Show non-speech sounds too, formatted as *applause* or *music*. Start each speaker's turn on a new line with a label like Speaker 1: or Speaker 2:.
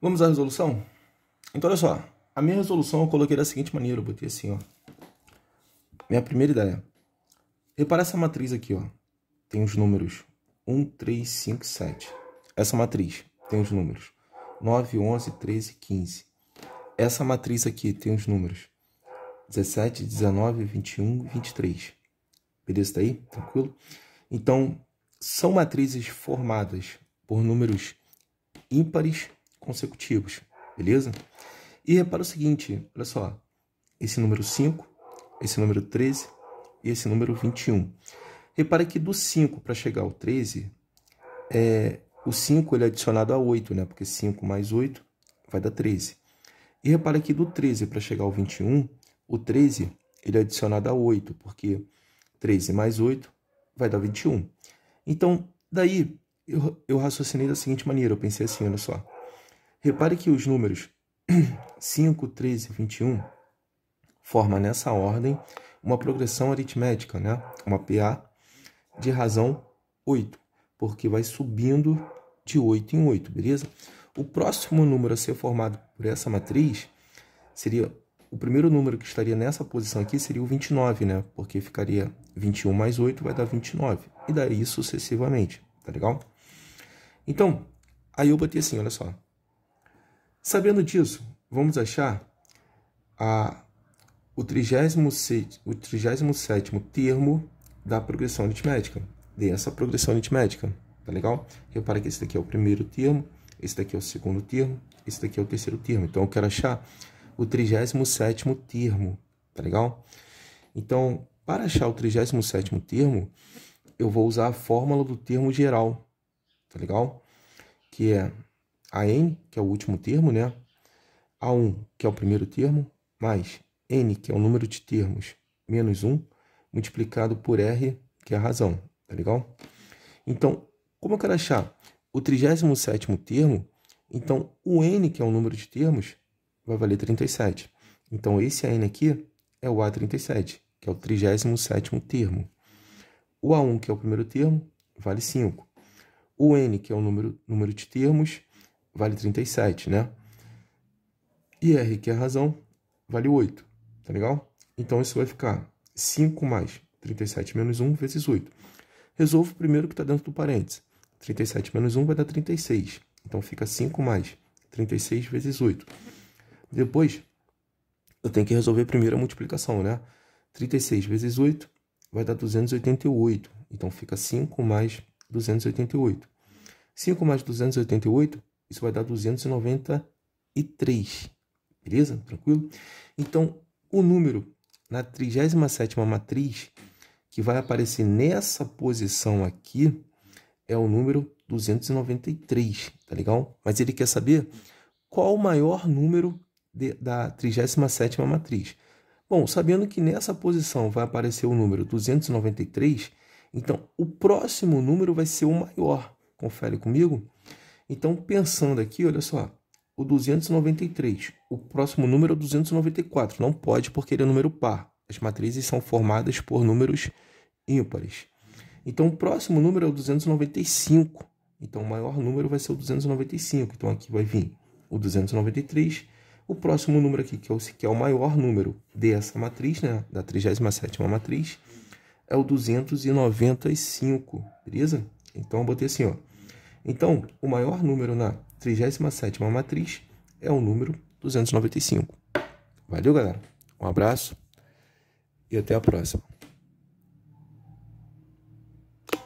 Speaker 1: Vamos à resolução? Então, olha só. A minha resolução eu coloquei da seguinte maneira. Eu botei assim, ó. Minha primeira ideia. Repara essa matriz aqui, ó. Tem os números 1, 3, 5, 7. Essa matriz tem os números 9, 11, 13, 15. Essa matriz aqui tem os números 17, 19, 21, 23. Beleza? Tá aí? Tranquilo? Então, são matrizes formadas por números ímpares consecutivos, beleza? E repara o seguinte, olha só, esse número 5, esse número 13 e esse número 21. Repara que do 5 para chegar ao 13, é, o 5 ele é adicionado a 8, né? Porque 5 mais 8 vai dar 13. E repara que do 13 para chegar ao 21, o 13 ele é adicionado a 8, porque 13 mais 8 vai dar 21. Então, daí eu, eu raciocinei da seguinte maneira, eu pensei assim, olha só. Repare que os números 5, *clears throat* 13 e 21 formam nessa ordem uma progressão aritmética, né? uma PA de razão 8, porque vai subindo de 8 em 8, beleza? O próximo número a ser formado por essa matriz seria o primeiro número que estaria nessa posição aqui seria o 29, né? Porque ficaria 21 mais 8 vai dar 29 e daí sucessivamente, tá legal? Então, aí eu botei assim, olha só, Sabendo disso, vamos achar a, o, 37, o 37 termo da progressão aritmética, dessa progressão aritmética, tá legal? Repara que esse daqui é o primeiro termo, esse daqui é o segundo termo, esse daqui é o terceiro termo. Então, eu quero achar o 37º termo, tá legal? Então, para achar o 37º termo, eu vou usar a fórmula do termo geral, tá legal? Que é a n, que é o último termo, né? A1, que é o primeiro termo, mais n, que é o número de termos, menos 1, multiplicado por r, que é a razão, tá legal? Então, como eu quero achar o 37 termo, então o n, que é o número de termos, vai valer 37. Então, esse n aqui é o A37, que é o 37 termo. O A1, que é o primeiro termo, vale 5. O n, que é o número, número de termos, vale 37, né? E R, que é a razão, vale 8, tá legal? Então, isso vai ficar 5 mais 37 menos 1 vezes 8. Resolvo o primeiro que está dentro do parênteses. 37 menos 1 vai dar 36. Então, fica 5 mais 36 vezes 8. Depois, eu tenho que resolver primeiro a multiplicação, né? 36 vezes 8 vai dar 288. Então, fica 5 mais 288. 5 mais 288 isso vai dar 293. Beleza? Tranquilo? Então, o número na 37ª matriz que vai aparecer nessa posição aqui é o número 293, tá legal? Mas ele quer saber qual o maior número de, da 37ª matriz. Bom, sabendo que nessa posição vai aparecer o número 293, então o próximo número vai ser o maior. Confere comigo. Então, pensando aqui, olha só, o 293, o próximo número é o 294, não pode porque ele é número par. As matrizes são formadas por números ímpares. Então, o próximo número é o 295. Então, o maior número vai ser o 295. Então, aqui vai vir o 293. O próximo número aqui, que é o, que é o maior número dessa matriz, né, da 37 matriz, é o 295, beleza? Então, eu botei assim, ó. Então, o maior número na 37ª matriz é o número 295. Valeu, galera. Um abraço e até a próxima.